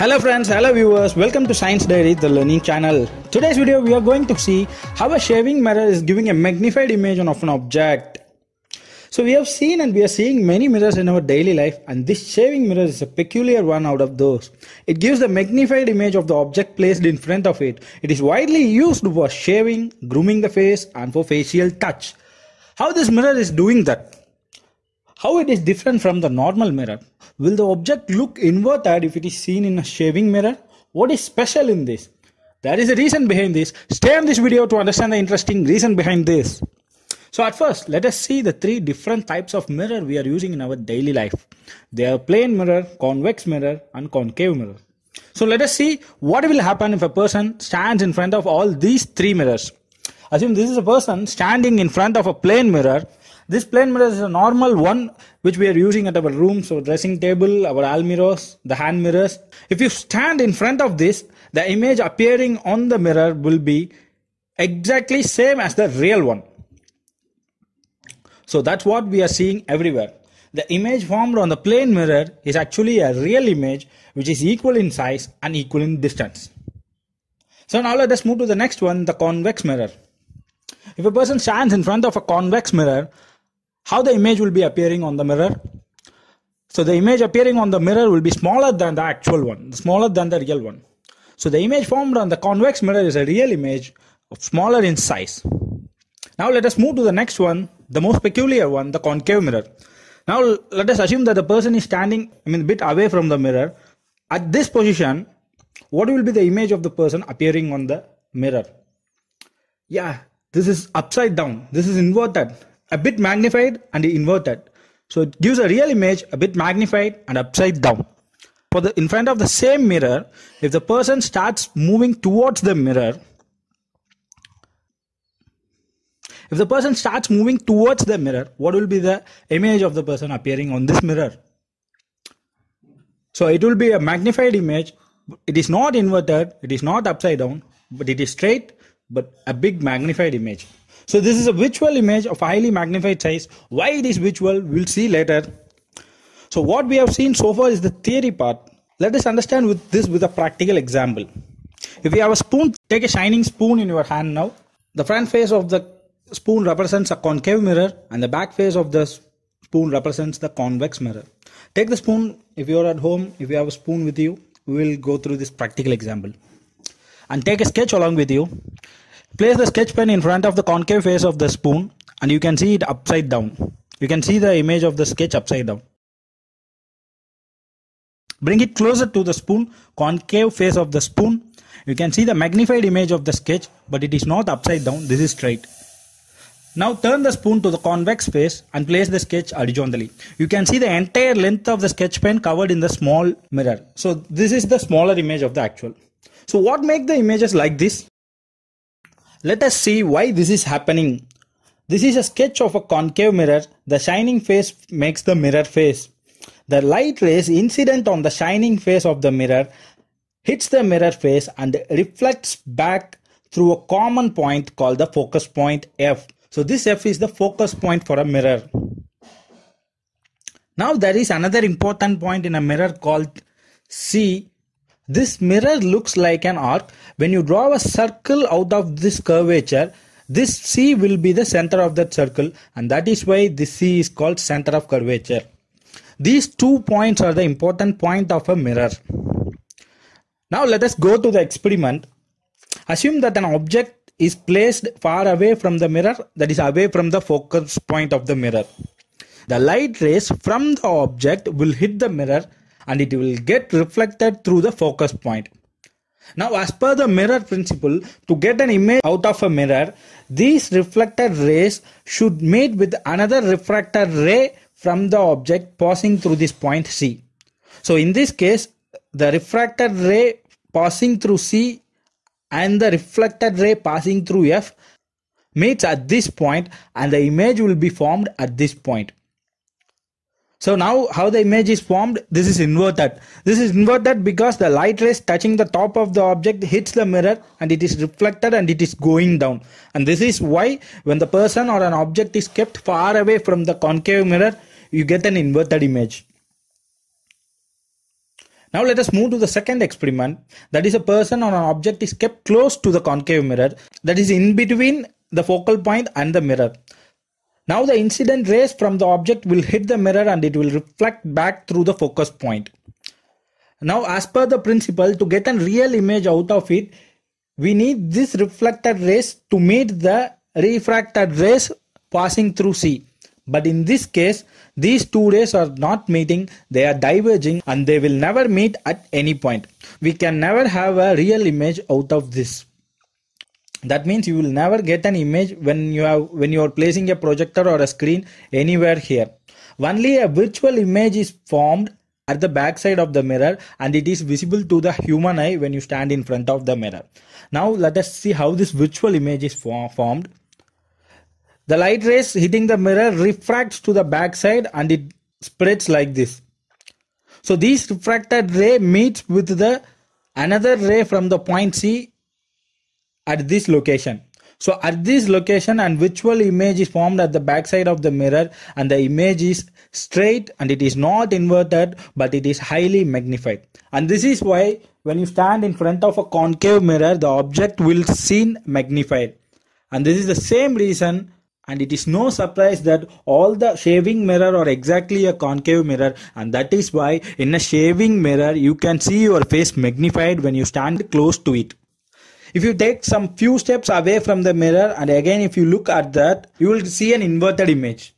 Hello friends, hello viewers, welcome to Science Diary, the learning channel. Today's video we are going to see how a shaving mirror is giving a magnified image of an object. So we have seen and we are seeing many mirrors in our daily life and this shaving mirror is a peculiar one out of those. It gives the magnified image of the object placed in front of it. It is widely used for shaving, grooming the face and for facial touch. How this mirror is doing that? How it is different from the normal mirror? Will the object look inverted if it is seen in a shaving mirror? What is special in this? There is a reason behind this. Stay on this video to understand the interesting reason behind this. So at first, let us see the three different types of mirror we are using in our daily life. They are plane mirror, convex mirror and concave mirror. So let us see what will happen if a person stands in front of all these three mirrors. Assume this is a person standing in front of a plane mirror this plane mirror is a normal one which we are using at our rooms or dressing table, our almirahs, the hand mirrors. If you stand in front of this, the image appearing on the mirror will be exactly same as the real one. So that's what we are seeing everywhere. The image formed on the plane mirror is actually a real image which is equal in size and equal in distance. So now let us move to the next one, the convex mirror. If a person stands in front of a convex mirror, how the image will be appearing on the mirror so the image appearing on the mirror will be smaller than the actual one smaller than the real one so the image formed on the convex mirror is a real image smaller in size now let us move to the next one the most peculiar one the concave mirror now let us assume that the person is standing i mean a bit away from the mirror at this position what will be the image of the person appearing on the mirror yeah this is upside down this is inverted a bit magnified and inverted. So it gives a real image a bit magnified and upside down. For the in front of the same mirror, if the person starts moving towards the mirror, if the person starts moving towards the mirror, what will be the image of the person appearing on this mirror? So it will be a magnified image. It is not inverted, it is not upside down, but it is straight, but a big magnified image. So this is a virtual image of highly magnified size. Why it is virtual, we'll see later. So what we have seen so far is the theory part. Let us understand with this with a practical example. If you have a spoon, take a shining spoon in your hand now. The front face of the spoon represents a concave mirror and the back face of the spoon represents the convex mirror. Take the spoon if you are at home, if you have a spoon with you, we will go through this practical example. And take a sketch along with you. Place the sketch pen in front of the concave face of the spoon and you can see it upside down. You can see the image of the sketch upside down. Bring it closer to the spoon, concave face of the spoon. You can see the magnified image of the sketch, but it is not upside down, this is straight. Now turn the spoon to the convex face and place the sketch horizontally. You can see the entire length of the sketch pen covered in the small mirror. So this is the smaller image of the actual. So what make the images like this? Let us see why this is happening. This is a sketch of a concave mirror. The shining face makes the mirror face. The light rays incident on the shining face of the mirror hits the mirror face and reflects back through a common point called the focus point F. So this F is the focus point for a mirror. Now there is another important point in a mirror called C this mirror looks like an arc. When you draw a circle out of this curvature, this C will be the center of that circle and that is why this C is called center of curvature. These two points are the important point of a mirror. Now let us go to the experiment. Assume that an object is placed far away from the mirror that is away from the focus point of the mirror. The light rays from the object will hit the mirror and it will get reflected through the focus point. Now, as per the mirror principle, to get an image out of a mirror, these reflected rays should meet with another refracted ray from the object passing through this point C. So, in this case, the refracted ray passing through C and the reflected ray passing through F meets at this point and the image will be formed at this point. So now how the image is formed, this is inverted. This is inverted because the light rays touching the top of the object hits the mirror and it is reflected and it is going down. And this is why when the person or an object is kept far away from the concave mirror, you get an inverted image. Now let us move to the second experiment. That is a person or an object is kept close to the concave mirror that is in between the focal point and the mirror. Now the incident rays from the object will hit the mirror and it will reflect back through the focus point. Now as per the principle to get a real image out of it, we need this reflected rays to meet the refracted rays passing through C. But in this case, these two rays are not meeting, they are diverging and they will never meet at any point. We can never have a real image out of this that means you will never get an image when you have when you are placing a projector or a screen anywhere here only a virtual image is formed at the back side of the mirror and it is visible to the human eye when you stand in front of the mirror now let us see how this virtual image is formed the light rays hitting the mirror refracts to the back side and it spreads like this so this refracted ray meets with the another ray from the point c at this location. So at this location and virtual image is formed at the backside of the mirror and the image is straight and it is not inverted but it is highly magnified. And this is why when you stand in front of a concave mirror the object will seem magnified. And this is the same reason and it is no surprise that all the shaving mirror are exactly a concave mirror and that is why in a shaving mirror you can see your face magnified when you stand close to it. If you take some few steps away from the mirror and again if you look at that, you will see an inverted image.